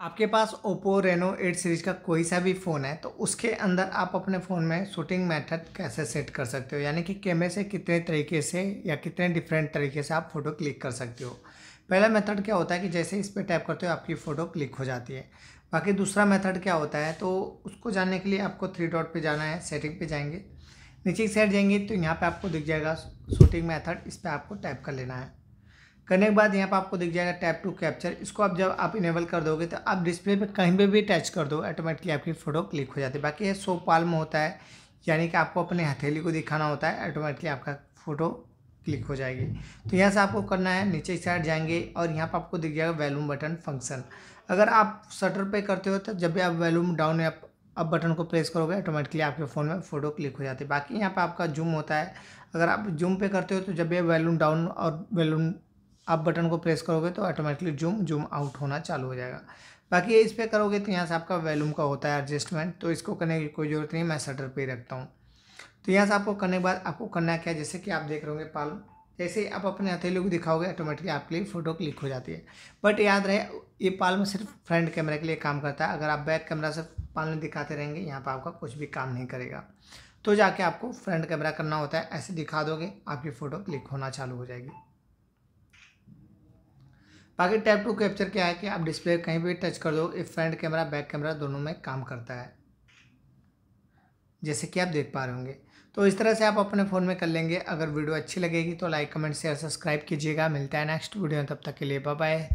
आपके पास Oppo Reno 8 series का कोई सा भी फ़ोन है तो उसके अंदर आप अपने फ़ोन में शूटिंग मेथड कैसे सेट कर सकते हो यानी कि कैमरे से कितने तरीके से या कितने डिफरेंट तरीके से आप फ़ोटो क्लिक कर सकते हो पहला मेथड क्या होता है कि जैसे इस पर टैप करते हो आपकी फ़ोटो क्लिक हो जाती है बाकी दूसरा मेथड क्या होता है तो उसको जानने के लिए आपको थ्री डॉट पर जाना है सेटिंग पर जाएंगे नीचे की साइड जाएंगे तो यहाँ पर आपको दिख जाएगा शूटिंग मैथड इस पर आपको टैप कर लेना है करने के बाद यहाँ पर आपको दिख जाएगा टैप टू कैप्चर इसको आप जब आप इनेबल कर दोगे तो आप डिस्प्ले पे कहीं पे भी टच कर दो ऑटोमेटिकली आपकी फ़ोटो क्लिक हो जाती है बाकी ये सो पाल में होता है यानी कि आपको अपने हथेली को दिखाना होता है ऑटोमेटिकली आपका फ़ोटो क्लिक हो जाएगी तो यहाँ से आपको करना है नीचे की साइड जाएंगे और यहाँ पर आपको दिख जाएगा वैल्यूम बटन फंक्शन अगर आप शटर पर करते हो तो जब भी आप वैल्यूम डाउन या अब बटन को प्रेस करोगे ऑटोमेटिकली आपके फ़ोन में फ़ोटो क्लिक हो जाती है बाकी यहाँ पर आपका जूम होता है अगर आप जूम पे करते हो तो जब भी वैल्यूम डाउन और वैल्यूम अप बटन को प्रेस करोगे तो ऑटोमेटिकली जूम जूम आउट होना चालू हो जाएगा बाकी इस पर करोगे तो यहाँ से आपका वैल्यूम का होता है एडजस्टमेंट तो इसको करने की कोई ज़रूरत नहीं मैं सटर पर ही रखता हूँ तो यहाँ से आपको करने के बाद आपको करना क्या है जैसे कि आप देख रहे होंगे पाल जैसे आप अपने हथेली को दिखाओगे ऑटोमेटिकली आपके लिए फ़ोटो क्लिक हो जाती है बट याद रहे ये पाल में सिर्फ फ्रंट कैमरे के लिए काम करता है अगर आप बैक कैमरा से पाल में दिखाते रहेंगे यहाँ पर आपका कुछ भी काम नहीं करेगा तो जाके आपको फ्रंट कैमरा करना होता है ऐसे दिखा दोगे आपकी फ़ोटो क्लिक होना चालू हो जाएगी बाकी टैप टू कैप्चर क्या है कि आप डिस्प्ले कहीं भी टच कर दो if front camera back camera दोनों में काम करता है जैसे कि आप देख पा रहे होंगे तो इस तरह से आप अपने फ़ोन में कर लेंगे अगर वीडियो अच्छी लगेगी तो लाइक कमेंट शेयर सब्सक्राइब कीजिएगा मिलता है नेक्स्ट वीडियो तब तक के लिए बाय